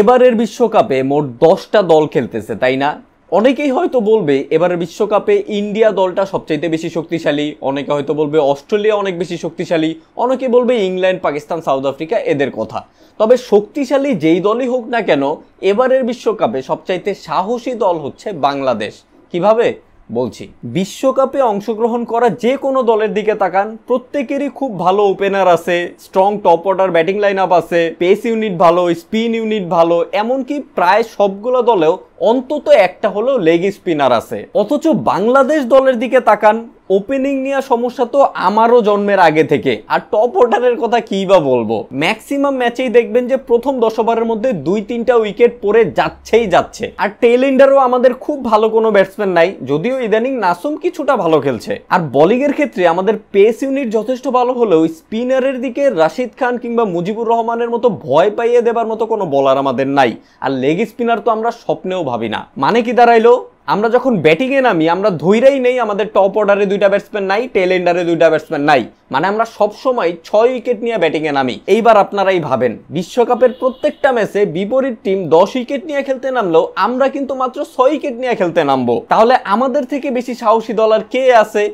এবারের বিশ্বকাপে মোট দশটা দল খেলতেছে তাই না অনেকেই হয়তো বলবে এবারের বিশ্বকাপে ইন্ডিয়া দলটা সবচাইতে বেশি শক্তিশালী অনেকে হয়তো বলবে অস্ট্রেলিয়া অনেক বেশি শক্তিশালী অনেকে বলবে ইংল্যান্ড পাকিস্তান সাউথ আফ্রিকা এদের কথা তবে শক্তিশালী যেই দলই হোক না কেন এবারের বিশ্বকাপে সবচাইতে সাহসী দল হচ্ছে বাংলাদেশ কিভাবে বলছি বিশ্বকাপে অংশগ্রহণ করা যে কোনো দলের দিকে তাকান প্রত্যেকেরই খুব ভালো ওপেনার আছে strong top order batting line up আছে পেস ইউনিট ভালো স্পিন ইউনিট ভালো এমনকি প্রায় সবগুলো দলেও অন্তত একটা হলেও লেগ স্পিনার আছে অথচ বাংলাদেশ দলের দিকে তাকান ওপেনিং নিয়ে সমস্যা তো আমারও জন্মের আগে থেকে আর টপ অর্ডারের কথা কি বা বলবো ম্যাক্সিমাম ম্যাচেই দেখবেন যে প্রথম দশ ওভারের মধ্যে দুই তিনটা উইকেট পরে যাচ্ছেই যাচ্ছে আর টেলেন্ডারও আমাদের খুব ভালো কোনো ব্যাটসম্যান নাই যদিও ইদানিং নাসুম কিছুটা ভালো খেলছে আর বলিংয়ের ক্ষেত্রে আমাদের পেস ইউনিট যথেষ্ট ভালো হলেও স্পিনারের দিকে রাশিদ খান কিংবা মুজিবুর রহমানের মতো ভয় পাইয়ে দেবার মতো কোনো বলার আমাদের নাই আর লেগ স্পিনার তো আমরা স্বপ্নেও ভাবি না মানে কি দাঁড়াইলো আমরা যখন ব্যাটিংয়ে নামি আমরা ধৈরাই নেই আমাদের টপ অর্ডারে দুইটা ব্যাটসম্যান নাই টেলেন্ডারে দুইটা ব্যাটসম্যান নাই মানে আমরা সবসময় ছয় উইকেট নিয়ে ব্যাটিংয়ে নামি এইবার আপনারাই ভাবেন বিশ্বকাপের প্রত্যেকটা ম্যাচে বিপরীত টিম দশ উইকেট নিয়ে খেলতে নামলেও আমরা কিন্তু মাত্র ছয় উইকেট নিয়ে খেলতে নামবো তাহলে আমাদের থেকে বেশি সাহসী দল আর কে আছে